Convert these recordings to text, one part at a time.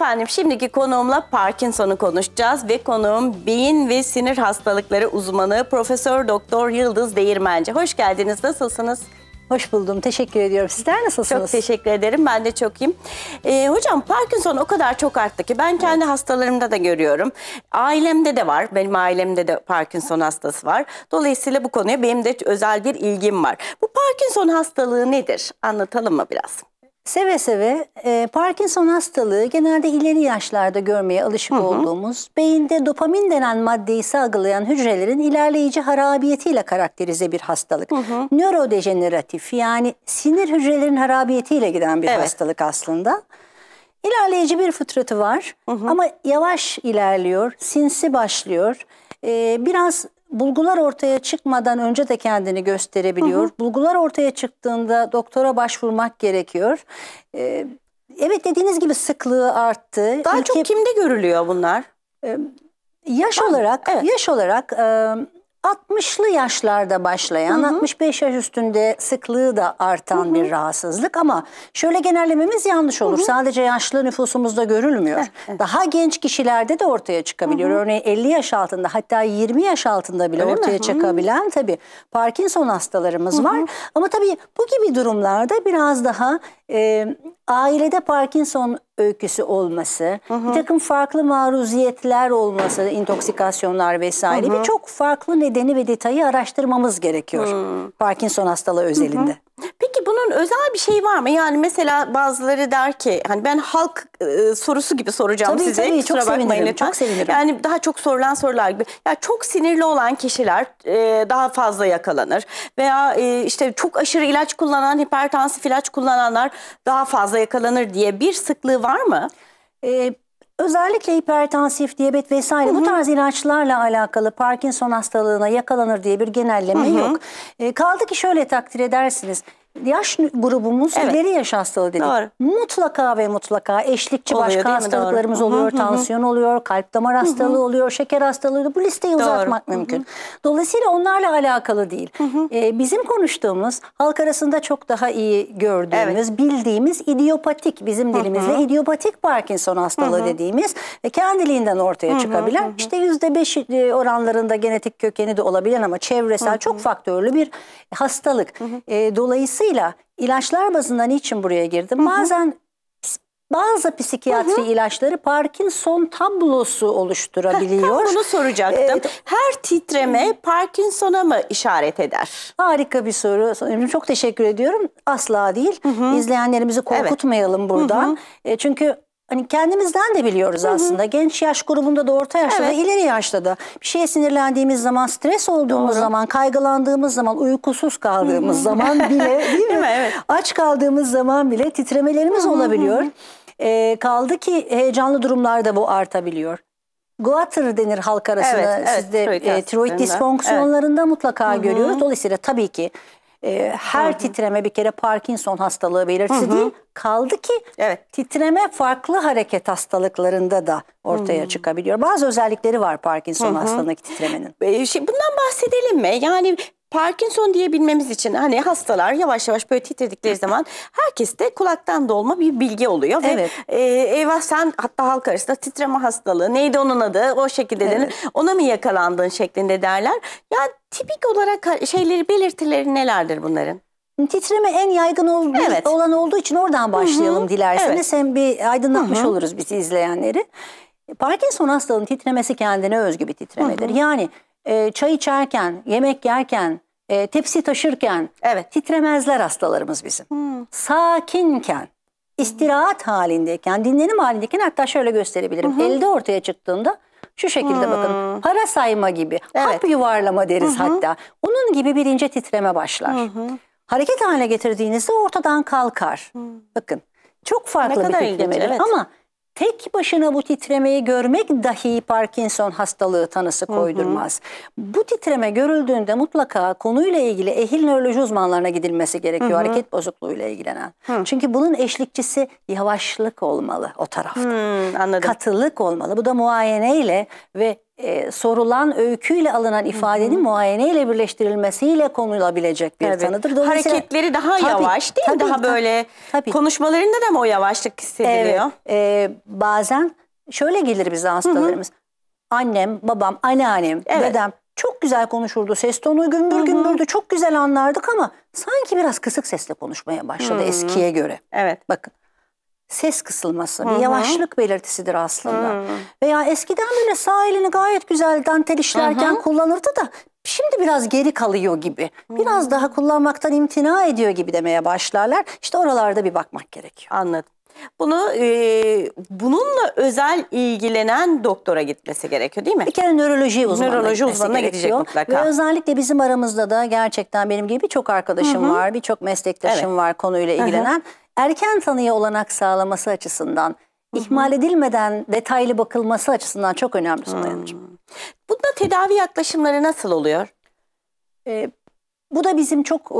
Efendim şimdiki konuğumla Parkinson'u konuşacağız ve konuğum beyin ve sinir hastalıkları uzmanı Profesör Doktor Yıldız Değirmenci. Hoş geldiniz. Nasılsınız? Hoş buldum. Teşekkür ediyorum. Sizler nasılsınız? Çok teşekkür ederim. Ben de çok iyiyim. Ee, hocam Parkinson o kadar çok arttı ki ben kendi evet. hastalarımda da görüyorum. Ailemde de var. Benim ailemde de Parkinson hastası var. Dolayısıyla bu konuya benim de özel bir ilgim var. Bu Parkinson hastalığı nedir? Anlatalım mı biraz? Seve seve e, Parkinson hastalığı genelde ileri yaşlarda görmeye alışık hı hı. olduğumuz beyinde dopamin denen maddeyi salgılayan hücrelerin ilerleyici harabiyetiyle karakterize bir hastalık. Hı hı. Nörodejeneratif yani sinir hücrelerin harabiyetiyle giden bir evet. hastalık aslında. İlerleyici bir fıtratı var hı hı. ama yavaş ilerliyor, sinsi başlıyor. Ee, biraz bulgular ortaya çıkmadan önce de kendini gösterebiliyor. Hı hı. Bulgular ortaya çıktığında doktora başvurmak gerekiyor. Ee, evet dediğiniz gibi sıklığı arttı. Daha Ülke... çok kimde görülüyor bunlar? Ee, yaş Var olarak, evet. yaş olarak e, 60'lı yaşlarda başlayan, hı hı. 65 yaş üstünde sıklığı da artan hı hı. bir rahatsızlık ama şöyle genellememiz yanlış olur. Hı hı. Sadece yaşlı nüfusumuzda görülmüyor. Evet, eh, evet. Eh. Daha genç kişilerde de ortaya çıkabiliyor. Hı hı. Örneğin 50 yaş altında hatta 20 yaş altında bile Öyle ortaya mi? çıkabilen hı tabii Parkinson hastalarımız hı hı. var. Ama tabii bu gibi durumlarda biraz daha e, ailede Parkinson öyküsü olması, hı hı. bir takım farklı maruziyetler olması, intoksikasyonlar vesaire hı hı. birçok farklı nedeni ve detayı araştırmamız gerekiyor. Hı. Parkinson hastalığı özelinde. Hı hı. Peki bunun özel bir şey var mı? Yani mesela bazıları der ki hani ben halk e, sorusu gibi soracağım tabii, size. Tabii Kusura çok sevinirim. Lütfen. Çok sevinirim. Yani daha çok sorulan sorular gibi. Ya çok sinirli olan kişiler e, daha fazla yakalanır veya e, işte çok aşırı ilaç kullanan, hipertansif ilaç kullananlar daha fazla yakalanır diye bir sıklığı var mı? Ee, özellikle hipertansif, diyabet vesaire hı hı. bu tarz ilaçlarla alakalı Parkinson hastalığına yakalanır diye bir genelleme hı hı. yok. E, kaldı ki şöyle takdir edersiniz yaş grubumuz evet. ileri yaş hastalığı dedik. Doğru. Mutlaka ve mutlaka eşlikçi oluyor, başka hastalıklarımız Doğru. oluyor, tansiyon oluyor, kalp damar hastalığı hı hı. oluyor, şeker hastalığı Bu listeyi Doğru. uzatmak hı hı. mümkün. Dolayısıyla onlarla alakalı değil. Ee, bizim konuştuğumuz halk arasında çok daha iyi gördüğümüz, evet. bildiğimiz idiopatik bizim dilimizle hı hı. idiopatik Parkinson hastalığı hı hı. dediğimiz ve kendiliğinden ortaya hı hı. çıkabilen hı hı. işte %5 e, oranlarında genetik kökeni de olabilen ama çevresel hı hı. çok faktörlü bir hastalık. Hı e, dolayısıyla Dolayısıyla ilaçlar bazında niçin buraya girdim? Hı hı. Bazen bazı psikiyatri hı hı. ilaçları Parkinson tablosu oluşturabiliyor. Tam bunu soracaktım. Ee, Her titreme Parkinson'a mı işaret eder? Harika bir soru. Çok teşekkür ediyorum. Asla değil. Hı hı. İzleyenlerimizi korkutmayalım evet. buradan. Hı hı. E, çünkü hani kendimizden de biliyoruz Hı-hı. aslında. Genç yaş grubunda da orta yaşta evet. da ileri yaşta da bir şeye sinirlendiğimiz zaman, stres olduğumuz Doğru. zaman, kaygılandığımız zaman, uykusuz kaldığımız Hı-hı. zaman bile değil, mi? Evet. Aç kaldığımız zaman bile titremelerimiz Hı-hı. olabiliyor. E, kaldı ki heyecanlı durumlarda bu artabiliyor. Guatr denir halk arasında evet, sizde evet, tiroid, e, tiroid disfonksiyonlarında evet. mutlaka Hı-hı. görüyoruz. Dolayısıyla tabii ki e, her Hı -hı. titreme bir kere Parkinson hastalığı belirtisi Hı -hı. değil. Kaldı ki evet. titreme farklı hareket hastalıklarında da ortaya Hı hmm. -hı. çıkabiliyor. Bazı özellikleri var Parkinson Hı -hı. hastalığındaki titremenin. E, ee, şey, bundan bahsedelim mi? Yani Parkinson diyebilmemiz için hani hastalar yavaş yavaş böyle titredikleri zaman herkeste kulaktan dolma bir bilgi oluyor. Evet. Ve, e, eyvah sen hatta halk arasında titreme hastalığı neydi onun adı o şekilde evet. denir. Ona mı yakalandın şeklinde derler. Ya tipik olarak şeyleri belirtileri nelerdir bunların? Titreme en yaygın olduğu, evet. olan olduğu için oradan başlayalım Hı -hı. dilerseniz. Evet. Hem bir aydınlatmış Hı -hı. oluruz bizi izleyenleri. Parkinson hastalığının titremesi kendine özgü bir titremedir. Hı -hı. Yani e, çay içerken, yemek yerken, e, tepsi taşırken evet. titremezler hastalarımız bizim. Hmm. Sakinken, istirahat hmm. halindeyken, dinlenim halindeyken hatta şöyle gösterebilirim. Hmm. Elde ortaya çıktığında şu şekilde hmm. bakın para sayma gibi, evet. hap yuvarlama deriz hmm. hatta. Onun gibi bir ince titreme başlar. Hmm. Hareket haline getirdiğinizde ortadan kalkar. Hmm. Bakın çok farklı bir titremeli evet. ama tek başına bu titremeyi görmek dahi Parkinson hastalığı tanısı koydurmaz. Hı hı. Bu titreme görüldüğünde mutlaka konuyla ilgili ehil nöroloji uzmanlarına gidilmesi gerekiyor. Hı hı. Hareket bozukluğuyla ilgilenen. Hı. Çünkü bunun eşlikçisi yavaşlık olmalı o tarafta. Hı, anladım. Katılık olmalı. Bu da muayene ile ve e, sorulan öyküyle alınan ifadenin Hı-hı. muayeneyle birleştirilmesiyle konulabilecek bir tabii. tanıdır. Hareketleri daha tabii, yavaş değil tabii, mi? Daha tabii, böyle tabii. konuşmalarında da mı o yavaşlık hissediliyor? Evet, e, bazen şöyle gelir bize hastalarımız. Hı-hı. Annem, babam, anneannem, evet. dedem çok güzel konuşurdu. Ses tonu gümbür hı gümbürdü. Çok güzel anlardık ama sanki biraz kısık sesle konuşmaya başladı Hı-hı. eskiye göre. Evet. Bakın ses kısılması, Hı-hı. bir yavaşlık belirtisidir aslında. Hı-hı. Veya eskiden böyle sağ elini gayet güzel dantel işlerken Hı-hı. kullanırdı da şimdi biraz geri kalıyor gibi. Biraz Hı-hı. Hmm. daha kullanmaktan imtina ediyor gibi demeye başlarlar. İşte oralarda bir bakmak gerekiyor. Anladım. Bunu e, bununla özel ilgilenen doktora gitmesi gerekiyor değil mi? Bir kere nöroloji uzmanına nöroloji uzmanına gidecek mutlaka. Ve özellikle bizim aramızda da gerçekten benim gibi birçok arkadaşım Hı -hı. var, birçok meslektaşım evet. var konuyla ilgilenen. Hı -hı. Erken tanıya olanak sağlaması açısından ihmal edilmeden detaylı bakılması açısından çok önemli Sulayan'cığım. Hmm. Bunda tedavi yaklaşımları nasıl oluyor? Ee, bu da bizim çok e,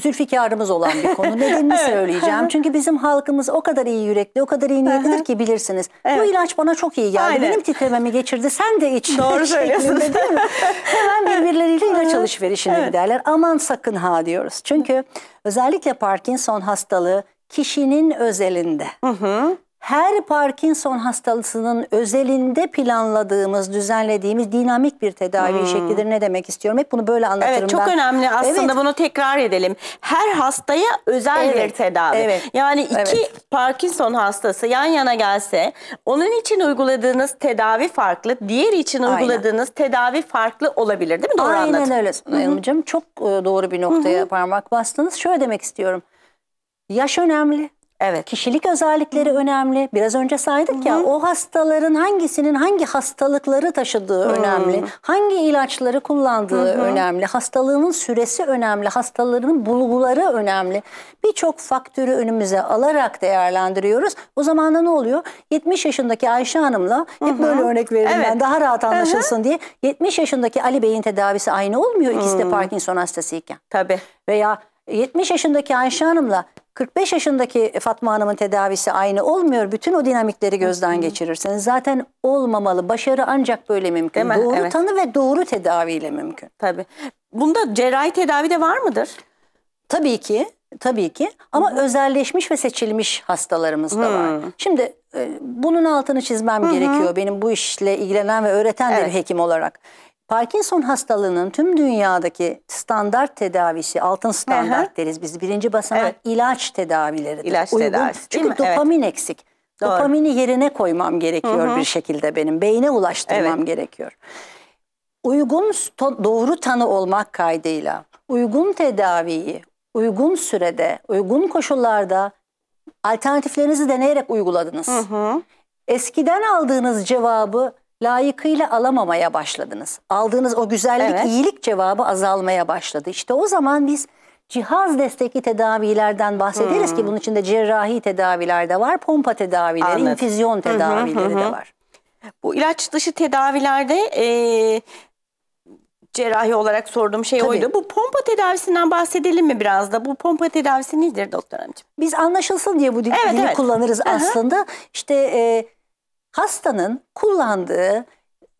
zülfikarımız olan bir konu. Nedenini evet. söyleyeceğim. Çünkü bizim halkımız o kadar iyi yürekli, o kadar iyi niyetlidir ki bilirsiniz. Evet. Bu ilaç bana çok iyi geldi. Aynen. Benim titrememi geçirdi. Sen de iç. Doğru söylüyorsun. değil mi? Hemen birbirleriyle ilaç alışverişine evet. giderler. Aman sakın ha diyoruz. Çünkü özellikle Parkinson hastalığı kişinin özelinde. Hı hı her Parkinson hastalığının özelinde planladığımız, düzenlediğimiz dinamik bir tedavi hmm. şeklidir. Ne demek istiyorum? Hep bunu böyle anlatırım evet, çok ben. önemli aslında evet. bunu tekrar edelim. Her hastaya özel evet. bir tedavi. Evet. Yani iki evet. Parkinson hastası yan yana gelse onun için uyguladığınız tedavi farklı, diğer için uyguladığınız Aynen. tedavi farklı olabilir değil mi? Doğru Aynen anladım. öyle Hanımcığım. Çok e, doğru bir noktaya Hı -hı. parmak bastınız. Şöyle demek istiyorum. Yaş önemli Evet. Kişilik özellikleri önemli. Biraz önce saydık Hı ya o hastaların hangisinin hangi hastalıkları taşıdığı Hı önemli. Hangi ilaçları kullandığı Hı önemli. Hastalığının süresi önemli. Hastalarının bulguları önemli. Birçok faktörü önümüze alarak değerlendiriyoruz. O zaman da ne oluyor? 70 yaşındaki Ayşe Hanım'la hep Hı böyle örnek veririm evet. ben daha rahat anlaşılsın Hı diye. 70 yaşındaki Ali Bey'in tedavisi aynı olmuyor. ikisi Hı -hı. de hmm. Parkinson hastasıyken. Tabii. Veya 70 yaşındaki Ayşe Hanım'la 45 yaşındaki Fatma Hanım'ın tedavisi aynı olmuyor. Bütün o dinamikleri gözden geçirirseniz zaten olmamalı. Başarı ancak böyle mümkün. Doğru evet. tanı ve doğru tedaviyle mümkün. Tabii. Bunda cerrahi tedavi de var mıdır? Tabii ki. Tabii ki ama Hı -hı. özelleşmiş ve seçilmiş hastalarımız da var. Hı -hı. Şimdi e, bunun altını çizmem Hı -hı. gerekiyor. Benim bu işle ilgilenen ve öğreten evet. bir hekim olarak. Parkinson hastalığının tüm dünyadaki standart tedavisi altın standart Aha. deriz biz. Birinci basamak evet. ilaç tedavileri. İlaç Uygun. tedavisi Çünkü mi? dopamin evet. eksik. Doğru. Dopamini yerine koymam gerekiyor Hı -hı. bir şekilde benim. Beyne ulaştırmam evet. gerekiyor. Uygun doğru tanı olmak kaydıyla uygun tedaviyi uygun sürede, uygun koşullarda alternatiflerinizi deneyerek uyguladınız. Hı hı. Eskiden aldığınız cevabı layıkıyla alamamaya başladınız. Aldığınız o güzellik, evet. iyilik cevabı azalmaya başladı. İşte o zaman biz cihaz destekli tedavilerden bahsederiz hmm. ki bunun içinde cerrahi tedaviler de var, pompa tedavileri, Anladım. infüzyon tedavileri hı hı hı. de var. Bu ilaç dışı tedavilerde e, cerrahi olarak sorduğum şey Tabii. oydu. Bu pompa tedavisinden bahsedelim mi biraz da? Bu pompa tedavisi nedir doktor amcığım? Biz anlaşılsın diye bu dil, evet, evet. kullanırız Aha. aslında. İşte... E, hastanın kullandığı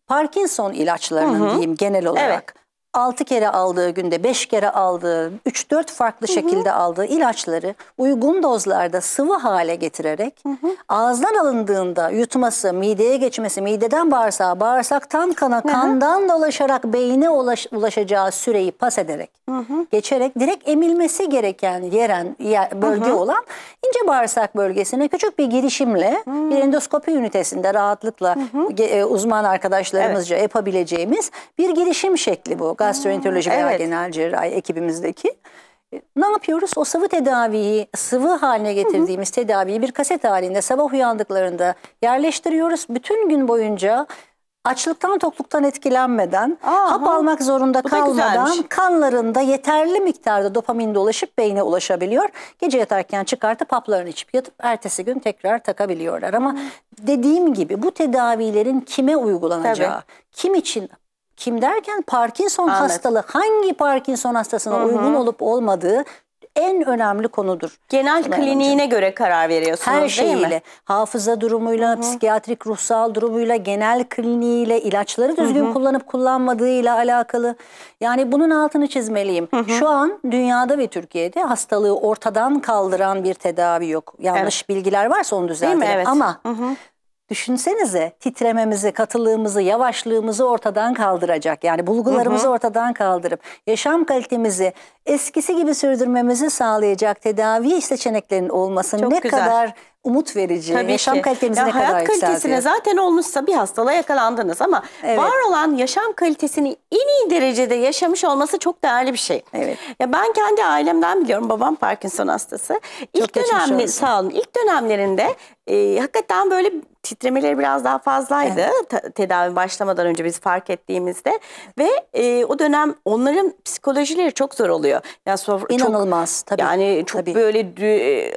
Parkinson ilaçlarının hı hı. diyeyim genel olarak 6 kere aldığı günde 5 kere aldığı 3-4 farklı hı hı. şekilde aldığı ilaçları uygun dozlarda sıvı hale getirerek hı hı. ağızdan alındığında yutması, mideye geçmesi, mideden bağırsağa, bağırsaktan kana, hı hı. kandan dolaşarak beyine ulaş, ulaşacağı süreyi pas ederek, hı hı. geçerek direkt emilmesi gereken yeren yer, bölge hı hı. olan ince bağırsak bölgesine küçük bir girişimle hı. hı. bir endoskopi ünitesinde rahatlıkla hı hı. E, uzman arkadaşlarımızca evet. yapabileceğimiz bir girişim şekli bu gastroenteroloji veya evet. genel cerrahi ekibimizdeki. E, ne yapıyoruz? O sıvı tedaviyi, sıvı haline getirdiğimiz hı hı. tedaviyi bir kaset halinde sabah uyandıklarında yerleştiriyoruz. Bütün gün boyunca açlıktan tokluktan etkilenmeden Aha, hap almak zorunda kalmadan kanlarında yeterli miktarda dopamin dolaşıp beyne ulaşabiliyor. Gece yatarken çıkartıp haplarını içip yatıp ertesi gün tekrar takabiliyorlar. Ama hmm. dediğim gibi bu tedavilerin kime uygulanacağı, Tabii. kim için kim derken Parkinson Anladım. hastalığı hangi Parkinson hastasına Hı-hı. uygun olup olmadığı en önemli konudur. Genel Şimdi kliniğine önce. göre karar veriyorsunuz Her şeyiyle, değil mi? Hafıza durumuyla, Hı -hı. psikiyatrik ruhsal durumuyla, genel kliniğiyle, ilaçları düzgün Hı -hı. kullanıp kullanmadığıyla alakalı. Yani bunun altını çizmeliyim. Hı -hı. Şu an dünyada ve Türkiye'de hastalığı ortadan kaldıran bir tedavi yok. Yanlış evet. bilgiler varsa onu düzeltelim. Evet. Ama... Hı -hı Düşünsenize titrememizi, katılığımızı, yavaşlığımızı ortadan kaldıracak. Yani bulgularımızı hı hı. ortadan kaldırıp yaşam kalitemizi eskisi gibi sürdürmemizi sağlayacak tedavi seçeneklerinin olması Çok ne güzel. kadar umut verici, Tabii yaşam ki. kalitemizi ya ne kadar kadar Hayat kalitesine zaten olmuşsa bir hastalığa yakalandınız ama evet. var olan yaşam kalitesini en iyi derecede yaşamış olması çok değerli bir şey. Evet. Ya ben kendi ailemden biliyorum babam Parkinson hastası. Çok ilk dönemli sağ olun. İlk dönemlerinde e, hakikaten böyle titremeleri biraz daha fazlaydı evet. tedavi başlamadan önce biz fark ettiğimizde ve e, o dönem onların psikolojileri çok zor oluyor. Yani so İnanılmaz çok, tabii. Yani çok tabii. böyle dü e,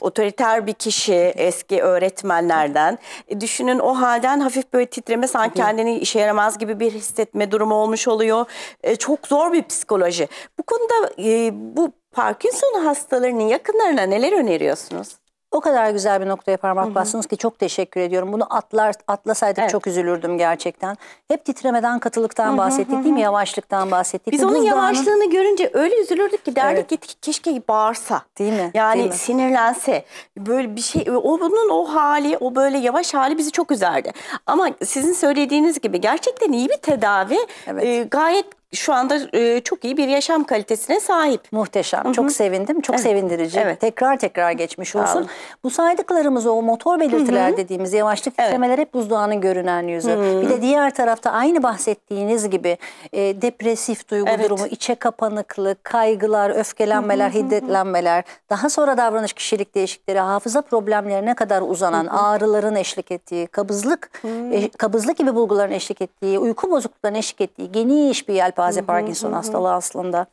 otoriter bir kişi eski öğretmenlerden e, düşünün o halden hafif böyle titreme sanki kendini işe yaramaz gibi bir hissetme durumu olmuş oluyor. E, çok zor bir psikoloji. Bu konuda e, bu Parkinson hastalarının yakınlarına neler öneriyorsunuz? O kadar güzel bir noktaya parmak Hı bastınız ki çok teşekkür ediyorum. Bunu atlar atlasaydık evet. çok üzülürdüm gerçekten. Hep titremeden, katılıktan bahsettik değil mi? Yavaşlıktan bahsettik. Biz onun Buzdanın... yavaşlığını görünce öyle üzülürdük ki derdik evet. ki keşke bağırsa. Değil mi? Yani değil mi? sinirlense. Böyle bir şey e, o bunun o hali, o böyle yavaş hali bizi çok üzerdi. Ama sizin söylediğiniz gibi gerçekten iyi bir tedavi evet. e, gayet şu anda e, çok iyi bir yaşam kalitesine sahip. Muhteşem. Hı -hı. Çok sevindim. Çok evet. sevindirici. Evet. Tekrar tekrar geçmiş olsun. Bu saydıklarımız o motor belirtiler Hı -hı. dediğimiz yavaşlık evet. hep buzdağının görünen yüzü. Hı -hı. Bir de diğer tarafta aynı bahsettiğiniz gibi e, depresif duygu evet. durumu, içe kapanıklık, kaygılar, öfkelenmeler, Hı -hı. hiddetlenmeler, daha sonra davranış kişilik değişikleri, hafıza problemlerine kadar uzanan Hı -hı. ağrıların eşlik ettiği, kabızlık, Hı -hı. E, kabızlık gibi bulguların eşlik ettiği, uyku bozukluklarının eşlik ettiği geniş bir yelpaze Yelpaze Parkinson hastalığı aslında.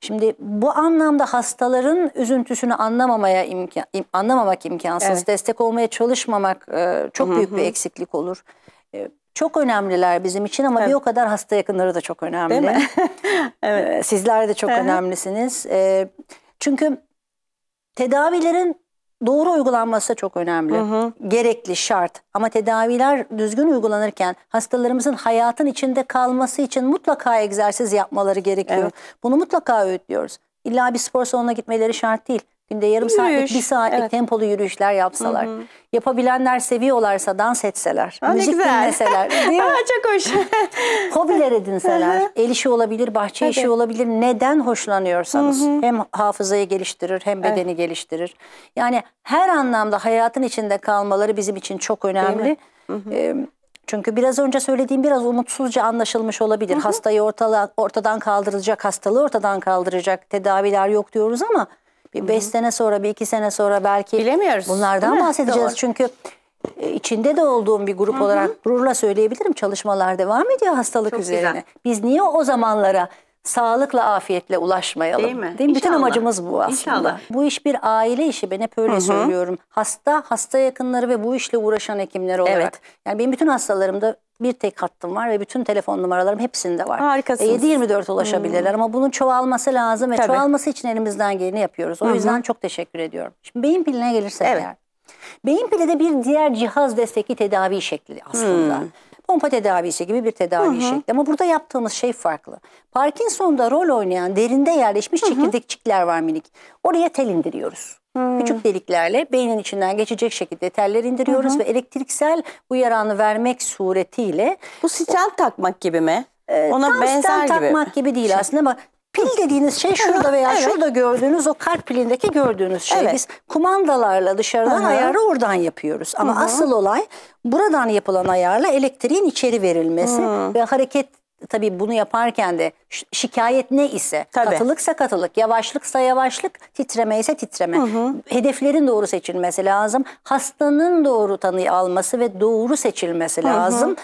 Şimdi bu anlamda hastaların üzüntüsünü anlamamaya imkan, anlamamak imkansız. Evet. Destek olmaya çalışmamak e, çok büyük bir eksiklik olur. E, çok önemliler bizim için ama evet. bir o kadar hasta yakınları da çok önemli. Değil mi? evet. E, sizler de çok önemlisiniz. E, çünkü tedavilerin doğru uygulanması çok önemli. Hı hı. Gerekli şart ama tedaviler düzgün uygulanırken hastalarımızın hayatın içinde kalması için mutlaka egzersiz yapmaları gerekiyor. Evet. Bunu mutlaka öğütlüyoruz. İlla bir spor salonuna gitmeleri şart değil. Günde yarım Yürüyüş. saatlik, bir saatlik evet. tempolu yürüyüşler yapsalar. Hı hı. Yapabilenler seviyorlarsa dans etseler, ha, müzik güzel. dinleseler. Değil mi? çok hoş. Hobiler edinseler, el işi olabilir, bahçe Tabii. işi olabilir. Neden hoşlanıyorsanız hı hı. hem hafızayı geliştirir hem bedeni evet. geliştirir. Yani her anlamda hayatın içinde kalmaları bizim için çok önemli. çünkü biraz önce söylediğim biraz umutsuzca anlaşılmış olabilir. Hı hı. Hastayı ortala, ortadan kaldırılacak, hastalığı ortadan kaldıracak tedaviler yok diyoruz ama bir Hı-hı. beş sene sonra, bir iki sene sonra belki Bilemiyoruz, bunlardan bahsedeceğiz. Doğru. Çünkü e, içinde de olduğum bir grup Hı-hı. olarak gururla söyleyebilirim. Çalışmalar devam ediyor hastalık Çok üzerine. Güzel. Biz niye o zamanlara sağlıkla afiyetle ulaşmayalım. Değil mi? Değil mi? İnşallah. Bütün amacımız bu aslında. İnşallah. Bu iş bir aile işi ben hep öyle Hı -hı. söylüyorum. Hasta, hasta yakınları ve bu işle uğraşan hekimler olarak. Evet. Yani benim bütün hastalarımda bir tek hattım var ve bütün telefon numaralarım hepsinde var. Harikasınız. E, 7-24 ulaşabilirler hmm. ama bunun çoğalması lazım ve Tabii. çoğalması için elimizden geleni yapıyoruz. O Hı -hı. yüzden çok teşekkür ediyorum. Şimdi beyin piline gelirsek evet. eğer. Beyin pili de bir diğer cihaz destekli tedavi şekli aslında. Hmm pompa tedavisi gibi bir tedavi Hı-hı. şekli. Ama burada yaptığımız şey farklı. Parkinson'da rol oynayan derinde yerleşmiş çekirdekçikler var minik. Oraya tel indiriyoruz. Hmm. Küçük deliklerle beynin içinden geçecek şekilde teller indiriyoruz hı hı. ve elektriksel uyaranı vermek suretiyle. Bu stent takmak gibi mi? Ee, Ona Tam benzer gibi. takmak gibi değil şey. aslında ama Pil dediğiniz şey şurada veya evet. şurada gördüğünüz o kalp pilindeki gördüğünüz şey. Evet. Biz kumandalarla dışarıdan Hı-hı. ayarı oradan yapıyoruz. Ama Hı-hı. asıl olay buradan yapılan ayarla elektriğin içeri verilmesi Hı-hı. ve hareket tabii bunu yaparken de şikayet ne ise tabii. katılıksa katılık, yavaşlıksa yavaşlık, titreme ise titreme. Hı hı. Hedeflerin doğru seçilmesi lazım. Hastanın doğru tanıyı alması ve doğru seçilmesi hı hı. lazım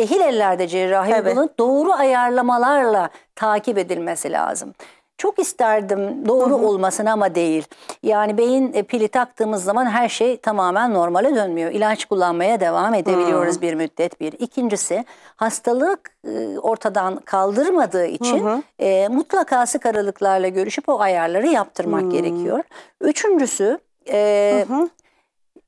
ehil ellerde cerrahi evet. bunun doğru ayarlamalarla takip edilmesi lazım. Çok isterdim doğru Hı-hı. olmasını ama değil. Yani beyin e, pili taktığımız zaman her şey tamamen normale dönmüyor. İlaç kullanmaya devam edebiliyoruz Hı-hı. bir müddet bir. İkincisi hastalık e, ortadan kaldırmadığı için hı hı. E, mutlaka sık aralıklarla görüşüp o ayarları yaptırmak hı. gerekiyor. Üçüncüsü e, hı hı.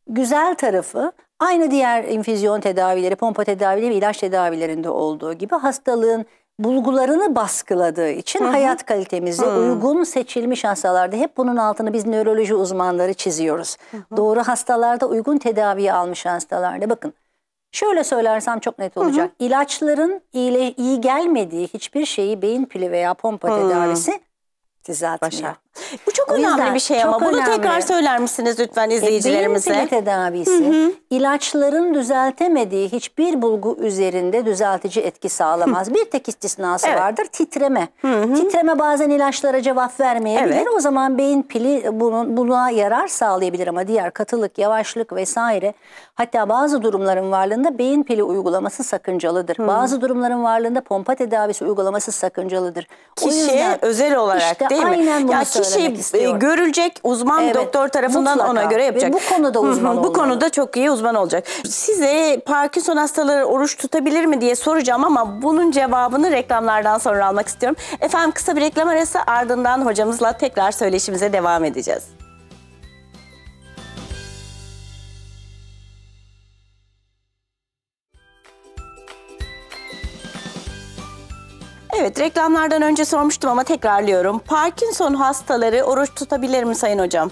güzel tarafı Aynı diğer infüzyon tedavileri, pompa tedavileri ve ilaç tedavilerinde olduğu gibi hastalığın bulgularını baskıladığı için Hı -hı. hayat kalitemizi Hı. uygun seçilmiş hastalarda hep bunun altını biz nöroloji uzmanları çiziyoruz. Hı -hı. Doğru hastalarda uygun tedaviyi almış hastalarda bakın Şöyle söylersem çok net olacak. Hı hı. İlaçların iyi, iyi gelmediği hiçbir şeyi beyin pili veya pompa hı. tedavisi düzeltmiyor. Başar. Bu çok o önemli bir şey ama bunu önemli. tekrar söyler misiniz lütfen e, izleyicilerimize? E, beyin tedavisi hı hı. ilaçların düzeltemediği hiçbir bulgu üzerinde düzeltici etki sağlamaz. Hı. Bir tek istisnası evet. vardır titreme. Hı hı. Titreme bazen ilaçlara cevap vermeyebilir. Evet. O zaman beyin pili bunun, buna yarar sağlayabilir ama diğer katılık, yavaşlık vesaire hatta bazı durumların varlığında beyin pili uygulaması sakıncalıdır. Hı. Bazı durumların varlığında pompa tedavisi uygulaması sakıncalıdır. Kişiye o yüzden, özel olarak işte değil mi? Aynen bunu ya şey, söylemek kişi e, istiyorum. görülecek uzman evet, doktor tarafından mutlaka. ona göre yapacak. Ve bu konuda uzman Hı -hı, Bu konuda çok iyi uzman olacak. Size Parkinson hastaları oruç tutabilir mi diye soracağım ama bunun cevabını reklamlardan sonra almak istiyorum. Efendim kısa bir reklam arası ardından hocamızla tekrar söyleşimize devam edeceğiz. Evet reklamlardan önce sormuştum ama tekrarlıyorum. Parkinson hastaları oruç tutabilir mi Sayın Hocam?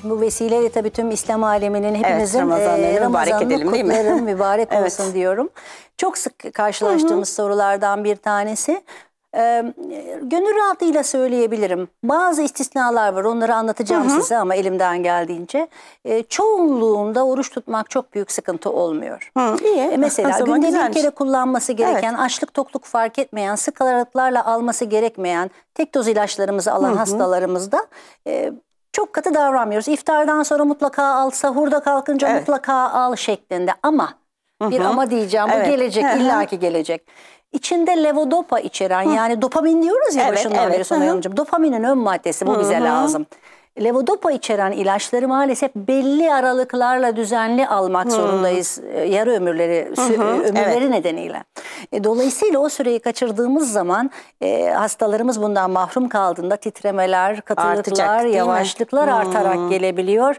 Şimdi bu vesileyle tabii tüm İslam aleminin hepinizin evet, Ramazan'ını e, mübarek edelim değil mi? mübarek olsun evet. diyorum. Çok sık karşılaştığımız Hı -hı. sorulardan bir tanesi ee, gönül rahatlığıyla söyleyebilirim. Bazı istisnalar var onları anlatacağım hı hı. size ama elimden geldiğince. Ee, çoğunluğunda oruç tutmak çok büyük sıkıntı olmuyor. Hı, iyi. Ee, mesela günde bir kere kullanması gereken, evet. açlık tokluk fark etmeyen, sık aralıklarla alması gerekmeyen, tek doz ilaçlarımızı alan hı hı. hastalarımızda... E, çok katı davranmıyoruz. İftardan sonra mutlaka al, sahurda kalkınca evet. mutlaka al şeklinde ama Hı -hı. Bir ama diyeceğim. Bu evet. gelecek, illaki gelecek. İçinde levodopa içeren Hı. yani dopamin diyoruz ya evet, başından evet. beri Sonay Dopaminin ön maddesi bu Hı -hı. bize lazım. Levodopa içeren ilaçları maalesef belli aralıklarla düzenli almak hmm. zorundayız. E, yarı ömürleri e, hı ömürleri evet. nedeniyle. E, dolayısıyla o süreyi kaçırdığımız zaman e, hastalarımız bundan mahrum kaldığında titremeler, katılıklar, Artacak, yavaşlıklar mi? artarak gelebiliyor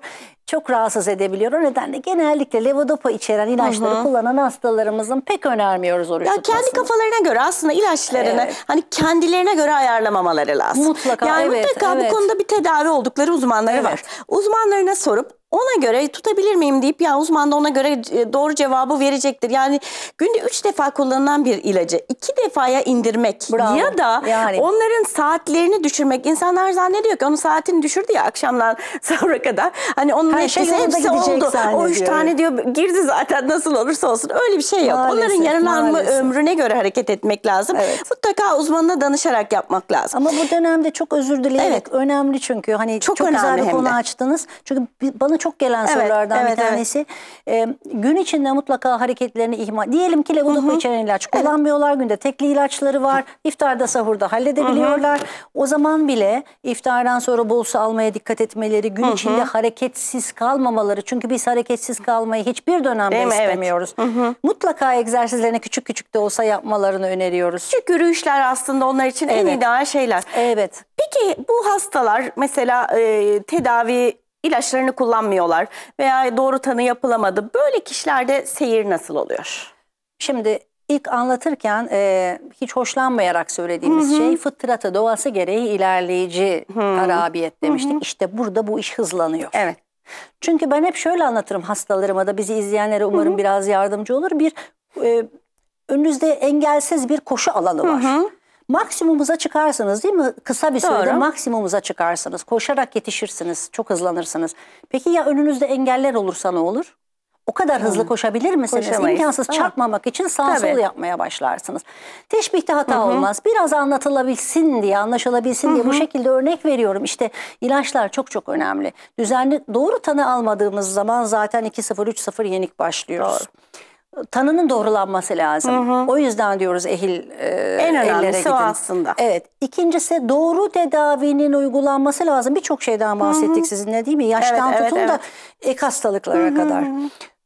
çok rahatsız edebiliyor. O nedenle genellikle levodopa içeren ilaçları Hı kullanan hastalarımızın pek önermiyoruz oruç ya tutmasını. Kendi kafalarına göre aslında ilaçlarını evet. hani kendilerine göre ayarlamamaları lazım. Mutlaka yani evet. Mutlaka evet. bu konuda bir tedavi oldukları uzmanları evet. var. Uzmanlarına sorup ona göre tutabilir miyim deyip ya uzman da ona göre e, doğru cevabı verecektir. Yani günde 3 defa kullanılan bir ilacı 2 defaya indirmek Bravo. ya da yani. onların saatlerini düşürmek. İnsanlar zannediyor ki onun saatini düşürdü ya akşamdan sahura kadar. Hani onun Her şey hepsi oldu. O 3 tane diyor girdi zaten nasıl olursa olsun. Öyle bir şey yok. Maalesef, onların yararlanma maalesef. ömrüne göre hareket etmek lazım. Evet. Mutlaka uzmanına danışarak yapmak lazım. Ama bu dönemde çok özür dileyerek evet. önemli çünkü hani çok, çok önemli güzel bir konu açtınız. Çünkü bana çok gelen evet, sorulardan evet, bir tanesi. Evet. E, gün içinde mutlaka hareketlerini ihmal... Diyelim ki levodopa içeren ilaç kullanmıyorlar. Evet. Günde tekli ilaçları var. İftarda sahurda halledebiliyorlar. Hı hı. O zaman bile iftardan sonra bol su almaya dikkat etmeleri, gün hı hı. içinde hareketsiz kalmamaları. Çünkü biz hareketsiz kalmayı hiçbir dönemde Değil istemiyoruz. Evet. Hı hı. Mutlaka egzersizlerini küçük küçük de olsa yapmalarını öneriyoruz. Küçük yürüyüşler aslında onlar için evet. en ideal şeyler. Evet. Peki bu hastalar mesela e, tedavi ilaçlarını kullanmıyorlar veya doğru tanı yapılamadı. Böyle kişilerde seyir nasıl oluyor? Şimdi ilk anlatırken e, hiç hoşlanmayarak söylediğimiz Hı -hı. şey fıtratı doğası gereği ilerleyici arabiyet demiştik. Hı -hı. İşte burada bu iş hızlanıyor. Evet. Çünkü ben hep şöyle anlatırım hastalarıma da bizi izleyenlere umarım Hı -hı. biraz yardımcı olur. Bir e, önünüzde engelsiz bir koşu alanı var. Hı -hı maksimumuza çıkarsınız değil mi? Kısa bir sürede Doğru. maksimumuza çıkarsınız. Koşarak yetişirsiniz, çok hızlanırsınız. Peki ya önünüzde engeller olursa ne olur? O kadar hızlı hmm. koşabilir misiniz? Koşamayız. İmkansız Aa. çarpmamak için sağ Tabii. sol yapmaya başlarsınız. Teşbihte hata Hı -hı. olmaz. Biraz anlatılabilsin diye, anlaşılabilsin Hı -hı. diye bu şekilde örnek veriyorum. İşte ilaçlar çok çok önemli. Düzenli doğru tanı almadığımız zaman zaten 2-0-3-0 yenik başlıyoruz. Doğru tanının doğrulanması lazım. Hı hı. O yüzden diyoruz ehil e, En ellere önemlisi gidin. aslında. Evet. İkincisi doğru tedavinin uygulanması lazım. Birçok şeyden bahsettik sizinle değil mi? Yaştan Evet, evet, tutun da evet. ek hastalıklara kadar.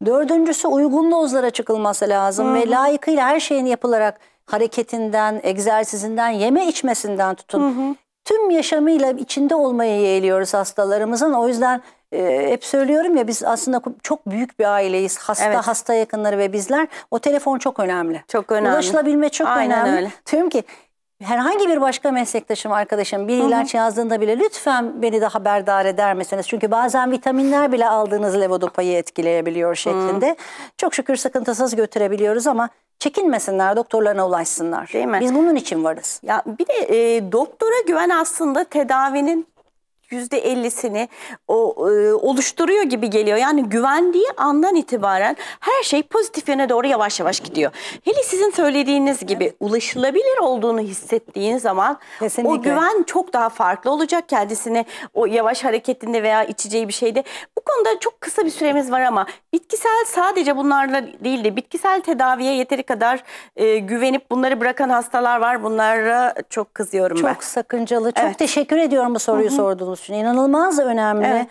Dördüncüsü uygun dozlara çıkılması lazım ve layıkıyla her şeyin yapılarak hareketinden, egzersizinden, yeme içmesinden tutun. Tüm yaşamıyla içinde olmayı yeğliyoruz hastalarımızın. O yüzden e, hep söylüyorum ya biz aslında çok büyük bir aileyiz. Hasta evet. hasta yakınları ve bizler. O telefon çok önemli. Çok önemli. Ulaşılabilme çok Aynen önemli. Öyle. Diyorum ki herhangi bir başka meslektaşım, arkadaşım bir ilaç Hı -hı. yazdığında bile lütfen beni de haberdar eder misiniz? Çünkü bazen vitaminler bile aldığınız levodopayı etkileyebiliyor şeklinde. Hı -hı. Çok şükür sıkıntısız götürebiliyoruz ama çekinmesinler, doktorlarına ulaşsınlar. Değil mi? Biz bunun için varız. Ya bir de e, doktora güven aslında tedavinin %50'sini o e, oluşturuyor gibi geliyor. Yani güvendiği andan itibaren her şey pozitif yöne doğru yavaş yavaş gidiyor. Hele sizin söylediğiniz gibi evet. ulaşılabilir olduğunu hissettiğin zaman Kesinlikle. o güven çok daha farklı olacak kendisine o yavaş hareketinde veya içeceği bir şeyde. Bu konuda çok kısa bir süremiz var ama bitkisel sadece bunlarla değil de bitkisel tedaviye yeteri kadar e, güvenip bunları bırakan hastalar var. Bunlara çok kızıyorum çok ben. Çok sakıncalı. Çok evet. teşekkür ediyorum bu soruyu Hı -hı. sorduğunuz için inanılmaz önemli. Evet.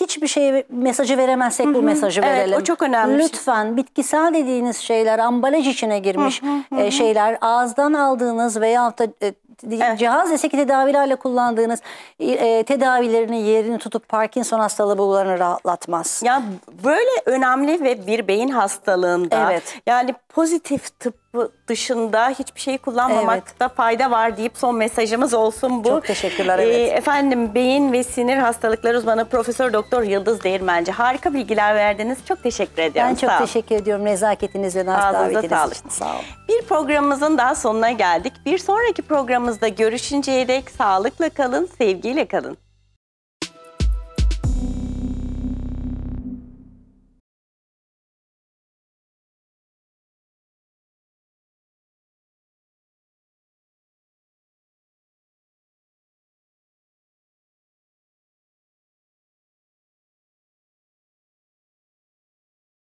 Hiçbir şey mesajı veremezsek Hı-hı. bu mesajı verelim. Evet o çok önemli. Lütfen bitkisel dediğiniz şeyler ambalaj içine girmiş Hı-hı. E, şeyler ağızdan aldığınız veya da e, evet. cihaz deseki tedavilerle kullandığınız e, tedavilerinin yerini tutup Parkinson hastalığı bulgularını rahatlatmaz. Ya böyle önemli ve bir beyin hastalığında evet. yani pozitif tıp dışında hiçbir şeyi kullanmamakta evet. fayda var deyip son mesajımız olsun bu. Çok teşekkürler ee, evet. Ee, efendim beyin ve sinir hastalıkları uzmanı Profesör Doktor Yıldız Değirmenci harika bilgiler verdiniz. Çok teşekkür ediyorum. Ben çok sağ teşekkür ediyorum nezaketiniz ve naz davetiniz sağlık. için. Sağ olun. Bir programımızın daha sonuna geldik. Bir sonraki programımızda görüşünceye dek sağlıkla kalın, sevgiyle kalın.